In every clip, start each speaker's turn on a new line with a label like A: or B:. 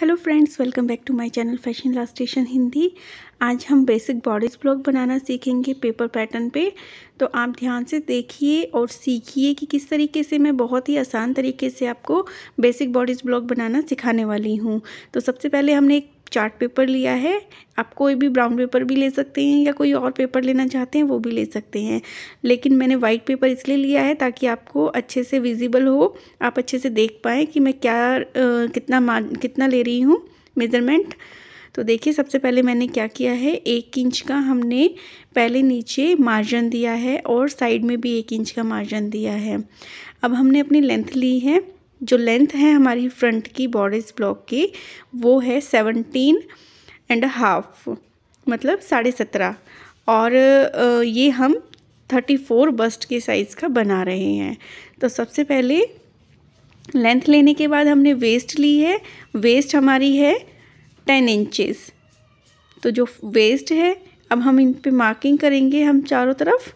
A: hello friends welcome back to my channel fashion last station Hindi आज हम basic bodies blog बनाना सीखेंगे paper pattern पे तो आप ध्यान से देखिए और सीखिए कि किस तरीके से मैं बहुत ही आसान तरीके से आपको बेसिक बॉडीज ब्लॉक बनाना सिखाने वाली हूँ तो सबसे पहले हमने एक चार्ट पेपर लिया है आप कोई भी ब्राउन पेपर भी ले सकते हैं या कोई और पेपर लेना चाहते हैं वो भी ले सकते हैं लेकिन मैंने वाइट पेपर इसलिए लिया है ताकि आपको अच्छे से विजिबल हो आप अच्छे से देख पाएँ कि मैं क्या कितना मार कितना ले रही हूँ मेज़रमेंट तो देखिए सबसे पहले मैंने क्या किया है एक इंच का हमने पहले नीचे मार्जिन दिया है और साइड में भी एक इंच का मार्जिन दिया है अब हमने अपनी लेंथ ली है जो लेंथ है हमारी फ्रंट की बॉडीज ब्लॉक की वो है सेवनटीन एंड हाफ मतलब साढ़े सत्रह और ये हम थर्टी फोर बस्ट के साइज़ का बना रहे हैं तो सबसे पहले लेंथ लेने के बाद हमने वेस्ट ली है वेस्ट हमारी है टेन इंचेस तो जो वेस्ट है अब हम इन पे मार्किंग करेंगे हम चारों तरफ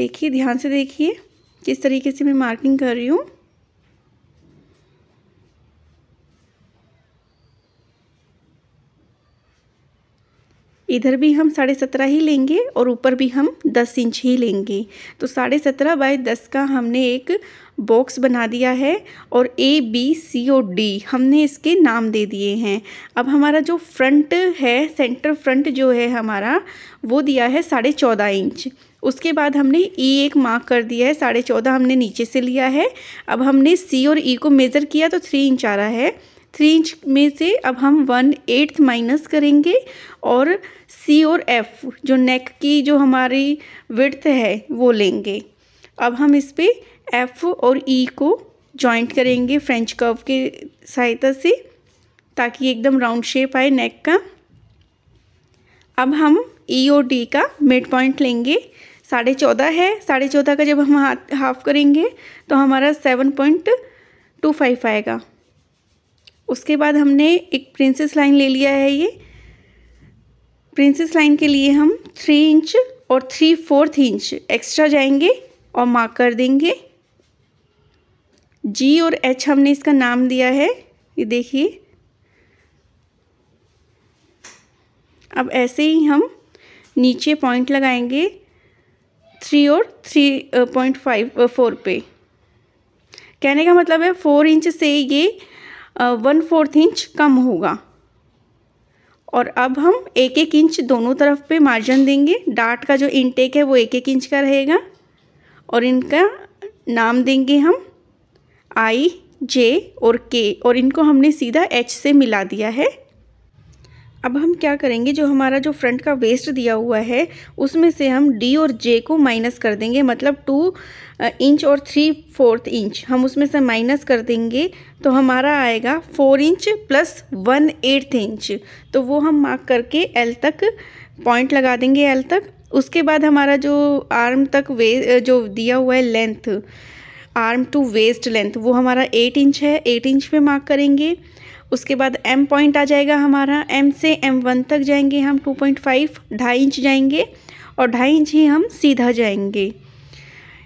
A: देखिए ध्यान से देखिए किस तरीके से मैं मार्किंग कर रही हूँ इधर भी हम साढ़े सत्रह ही लेंगे और ऊपर भी हम दस इंच ही लेंगे तो साढ़े सत्रह बाई दस का हमने एक बॉक्स बना दिया है और ए बी सी और डी हमने इसके नाम दे दिए हैं अब हमारा जो फ्रंट है सेंटर फ्रंट जो है हमारा वो दिया है साढ़े चौदह इंच उसके बाद हमने ई e एक मार्क कर दिया है साढ़े चौदह हमने नीचे से लिया है अब हमने सी और ई e को मेज़र किया तो थ्री इंच आ रहा है थ्री इंच में से अब हम वन एट्थ माइनस करेंगे और सी और एफ जो नेक की जो हमारी विड्थ है वो लेंगे अब हम इस पर एफ और ई e को जॉइंट करेंगे फ्रेंच कर्व के सहायता से ताकि एकदम राउंड शेप आए नेक का अब हम ई e और डी का मिड पॉइंट लेंगे साढ़े चौदह है साढ़े चौदह का जब हम हाफ करेंगे तो हमारा सेवन पॉइंट टू फाइव आएगा उसके बाद हमने एक प्रिंसेस लाइन ले लिया है ये प्रिंसेस लाइन के लिए हम थ्री इंच और थ्री फोर्थ इंच एक्स्ट्रा जाएंगे और मार्क कर देंगे जी और एच हमने इसका नाम दिया है ये देखिए अब ऐसे ही हम नीचे पॉइंट लगाएंगे थ्री और थ्री पॉइंट फाइव फोर पे कहने का मतलब है फोर इंच से ये वन फोर्थ इंच कम होगा और अब हम एक एक इंच दोनों तरफ पे मार्जिन देंगे डाट का जो इनटेक है वो एक एक इंच का रहेगा और इनका नाम देंगे हम आई जे और के और इनको हमने सीधा एच से मिला दिया है अब हम क्या करेंगे जो हमारा जो फ्रंट का वेस्ट दिया हुआ है उसमें से हम डी और जे को माइनस कर देंगे मतलब टू इंच और थ्री फोर्थ इंच हम उसमें से माइनस कर देंगे तो हमारा आएगा four inch plus one eighth inch तो वो हम मार्क करके एल तक पॉइंट लगा देंगे एल तक उसके बाद हमारा जो आर्म तक वे जो दिया हुआ है length arm to waist length वो हमारा एट इंच है एट इंच पे मार्क करेंगे उसके बाद एम पॉइंट आ जाएगा हमारा एम से एम वन तक जाएंगे हम टू पॉइंट फाइव ढाई इंच जाएंगे और ढाई इंच ही हम सीधा जाएंगे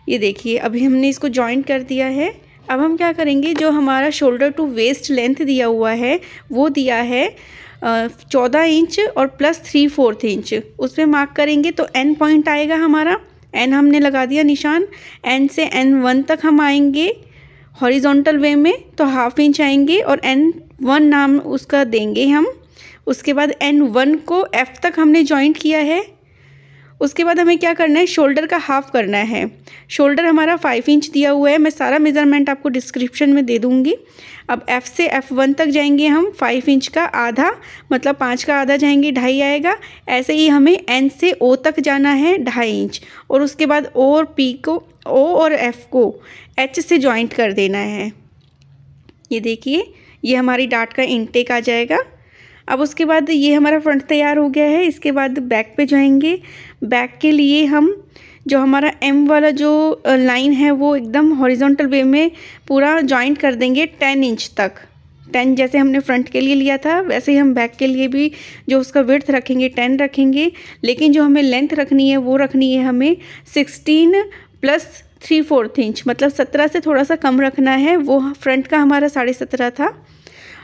A: ये देखिए अभी हमने इसको जॉइंट कर दिया है अब हम क्या करेंगे जो हमारा शोल्डर टू वेस्ट लेंथ दिया हुआ है वो दिया है चौदह इंच और प्लस थ्री फोर्थ इंच उस पर मार्क करेंगे तो एन पॉइंट आएगा हमारा एन हमने लगा दिया निशान एन से एन वन तक हम आएंगे हॉरिजॉन्टल वे में तो हाफ इंच आएंगे और एन वन नाम उसका देंगे हम उसके बाद एन वन को एफ़ तक हमने जॉइंट किया है उसके बाद हमें क्या करना है शोल्डर का हाफ़ करना है शोल्डर हमारा फाइव इंच दिया हुआ है मैं सारा मेज़रमेंट आपको डिस्क्रिप्शन में दे दूँगी अब एफ़ से एफ़ वन तक जाएंगे हम फाइव इंच का आधा मतलब पाँच का आधा जाएंगे ढाई आएगा ऐसे ही हमें एन से ओ तक जाना है ढाई इंच और उसके बाद ओ और पी को ओ और एफ़ को एच से जॉइंट कर देना है ये देखिए ये हमारी डाट का इनटेक आ जाएगा अब उसके बाद ये हमारा फ्रंट तैयार हो गया है इसके बाद बैक पे जाएंगे बैक के लिए हम जो हमारा एम वाला जो लाइन है वो एकदम हॉरिजॉन्टल वे में पूरा जॉइंट कर देंगे टेन इंच तक टेन जैसे हमने फ्रंट के लिए लिया था वैसे ही हम बैक के लिए भी जो उसका विर्थ रखेंगे टेन रखेंगे लेकिन जो हमें लेंथ रखनी है वो रखनी है हमें sixteen plus three fourth inch मतलब सत्रह से थोड़ा सा कम रखना है वो फ्रंट का हमारा साढ़े सत्रह था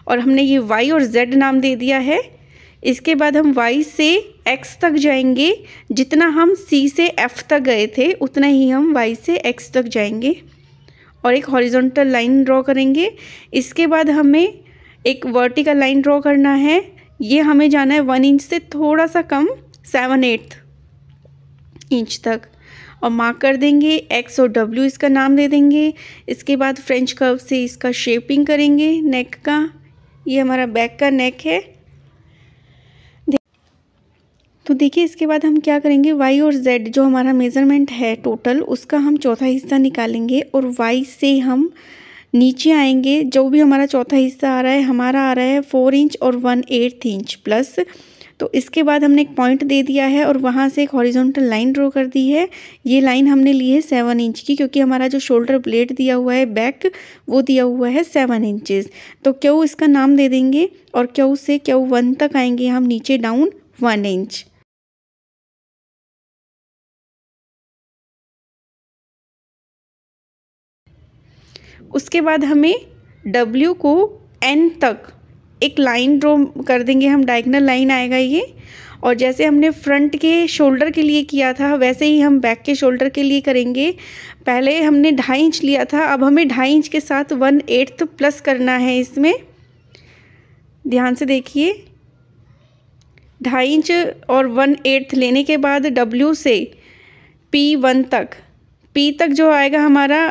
A: और हमने ये वाई और जेड नाम दे दिया है इसके बाद हम वाई से एक्स तक जाएंगे जितना हम सी से एफ तक गए थे उतना ही हम वाई से एक्स तक जाएंगे और एक हॉरिजॉन्टल लाइन ड्रॉ करेंगे इसके बाद हमें एक वर्टिकल लाइन ड्रॉ करना है ये हमें जाना है वन इंच से थोड़ा सा कम सेवन एट्थ इंच तक और मार्क कर देंगे एक्स और डब्ल्यू इसका नाम दे देंगे इसके बाद फ्रेंच कर्व से इसका शेपिंग करेंगे नेक का ये हमारा बैक का नेक है तो देखिए इसके बाद हम क्या करेंगे y और z जो हमारा मेज़रमेंट है टोटल उसका हम चौथा हिस्सा निकालेंगे और y से हम नीचे आएंगे जो भी हमारा चौथा हिस्सा आ रहा है हमारा आ रहा है फोर इंच और वन एट्थ इंच प्लस तो इसके बाद हमने एक पॉइंट दे दिया है और वहाँ से एक हॉरिजॉन्टल लाइन ड्रॉ कर दी है ये लाइन हमने ली है सेवन इंच की क्योंकि हमारा जो शोल्डर ब्लेड दिया हुआ है बैक वो दिया हुआ है सेवन इंचेस तो क्यों इसका नाम दे देंगे और क्यों से क्यों वन तक आएंगे हम नीचे डाउन वन इंच उसके बाद हमें W को N तक एक लाइन ड्रॉ कर देंगे हम डायगनल लाइन आएगा ये और जैसे हमने फ्रंट के शोल्डर के लिए किया था वैसे ही हम बैक के शोल्डर के लिए करेंगे पहले हमने ढाई इंच लिया था अब हमें ढाई इंच के साथ वन एट्थ प्लस करना है इसमें ध्यान से देखिए ढाई इंच और वन एट्थ लेने के बाद डब्ल्यू से पी वन तक पी तक जो आएगा हमारा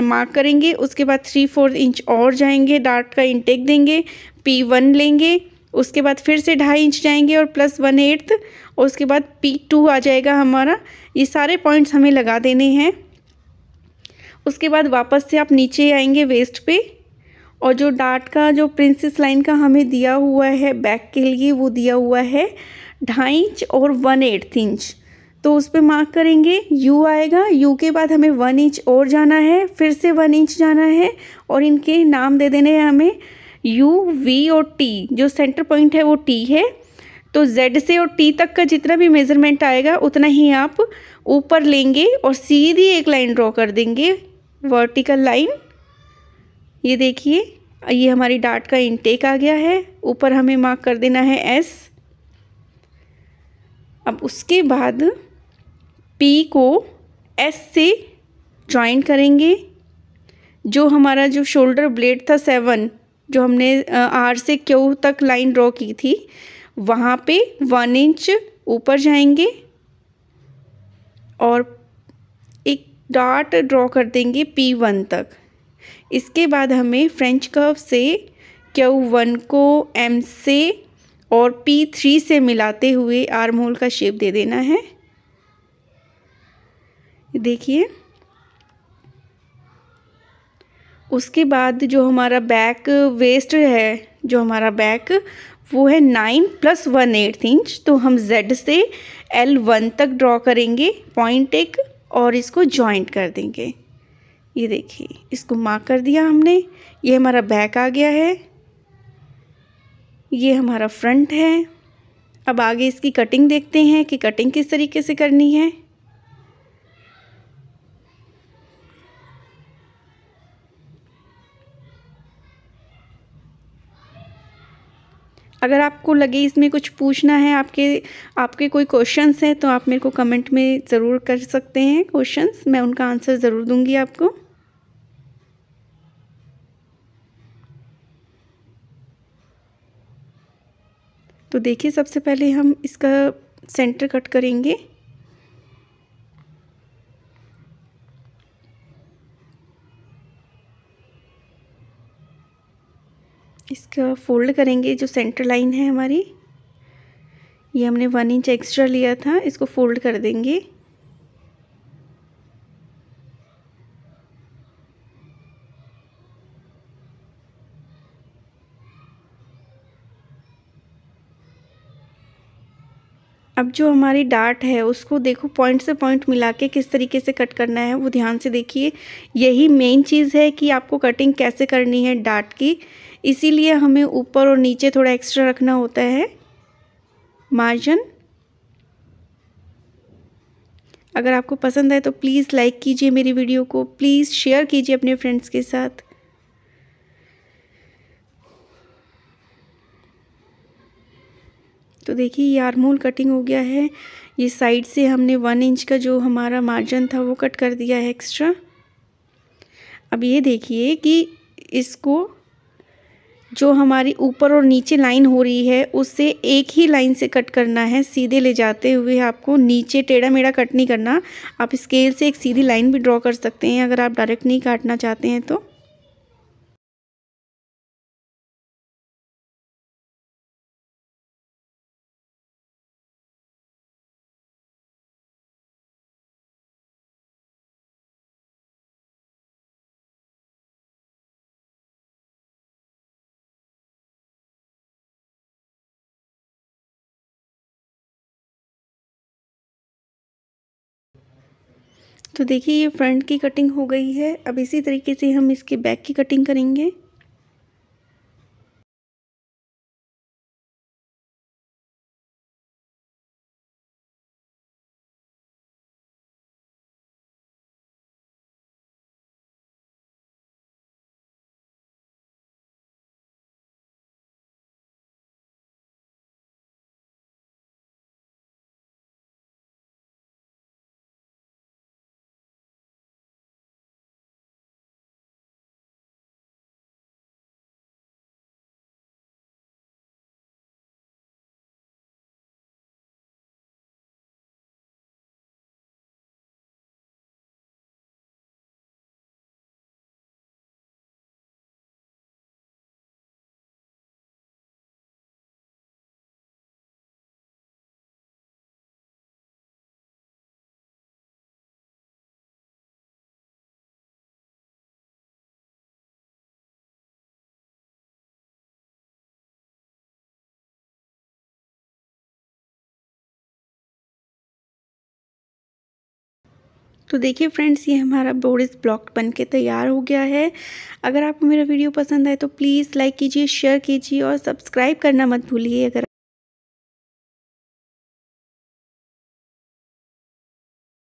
A: मार्क करेंगे उसके बाद थ्री फोर्थ इंच और जाएंगे डार्ट का इंटेक देंगे पी वन लेंगे उसके बाद फिर से ढाई इंच जाएंगे और प्लस वन एट्थ और उसके बाद पी टू आ जाएगा हमारा ये सारे पॉइंट्स हमें लगा देने हैं उसके बाद वापस से आप नीचे आएंगे वेस्ट पे और जो डार्ट का जो प्रिंसेस लाइन का हमें दिया हुआ है बैक के लिए वो दिया हुआ है ढाई इंच और वन एट्थ इंच तो उस पर मार्क करेंगे यू आएगा यू के बाद हमें वन इंच और जाना है फिर से वन इंच जाना है और इनके नाम दे देने हैं हमें यू वी और टी जो सेंटर पॉइंट है वो टी है तो जेड से और टी तक का जितना भी मेज़रमेंट आएगा उतना ही आप ऊपर लेंगे और सीधी एक लाइन ड्रॉ कर देंगे वर्टिकल लाइन ये देखिए ये हमारी डाट का इनटेक आ गया है ऊपर हमें मार्क कर देना है एस अब उसके बाद पी को एस से ज्वाइन करेंगे जो हमारा जो शोल्डर ब्लेड था सेवन जो हमने आर से क्यू तक लाइन ड्रॉ की थी वहाँ पे वन इंच ऊपर जाएंगे और एक डार्ट ड्रॉ कर देंगे पी वन तक इसके बाद हमें फ्रेंच कर्व से क्यू वन को एम से और पी थ्री से मिलाते हुए आर्म होल का शेप दे देना है देखिए उसके बाद जो हमारा बैक वेस्ट है जो हमारा बैक वो है nine plus one eighth inch तो हम जेड से एल वन तक ड्रॉ करेंगे पॉइंट एक और इसको जॉइंट कर देंगे ये देखिए इसको मार्क कर दिया हमने ये हमारा बैक आ गया है ये हमारा फ्रंट है अब आगे इसकी कटिंग देखते हैं कि कटिंग किस तरीके से करनी है अगर आपको लगे इसमें कुछ पूछना है आपके आपके कोई क्वेश्चंस हैं तो आप मेरे को कमेंट में ज़रूर कर सकते हैं क्वेश्चंस मैं उनका आंसर ज़रूर दूंगी आपको तो देखिए सबसे पहले हम इसका सेंटर कट करेंगे इसका फोल्ड करेंगे जो सेंटर लाइन है हमारी ये हमने वन इंच एक्स्ट्रा लिया था इसको फोल्ड कर देंगे अब जो हमारी डाट है उसको देखो पॉइंट से पॉइंट मिला के किस तरीके से कट करना है वो ध्यान से देखिए यही मेन चीज़ है कि आपको कटिंग कैसे करनी है डाट की इसीलिए हमें ऊपर और नीचे थोड़ा एक्स्ट्रा रखना होता है मार्जिन अगर आपको पसंद आए तो प्लीज़ लाइक कीजिए मेरी वीडियो को प्लीज़ शेयर कीजिए अपने फ्रेंड्स के साथ तो देखिए ये आर्मोल कटिंग हो गया है ये साइड से हमने वन इंच का जो हमारा मार्जिन था वो कट कर दिया है एक्स्ट्रा अब ये देखिए कि इसको जो हमारी ऊपर और नीचे लाइन हो रही है उससे एक ही लाइन से कट करना है सीधे ले जाते हुए आपको नीचे टेढ़ा मेढ़ा कट नहीं करना आप स्केल से एक सीधी लाइन भी ड्रॉ कर सकते हैं अगर आप डायरेक्ट नहीं काटना चाहते हैं तो तो देखिए ये फ्रंट की कटिंग हो गई है अब इसी तरीके से हम इसके बैक की कटिंग करेंगे तो देखिए फ्रेंड्स ये हमारा बोरिस ब्लॉक बन के तैयार हो गया है अगर आपको मेरा वीडियो पसंद आए तो प्लीज़ लाइक कीजिए शेयर कीजिए और सब्सक्राइब करना मत भूलिए अगर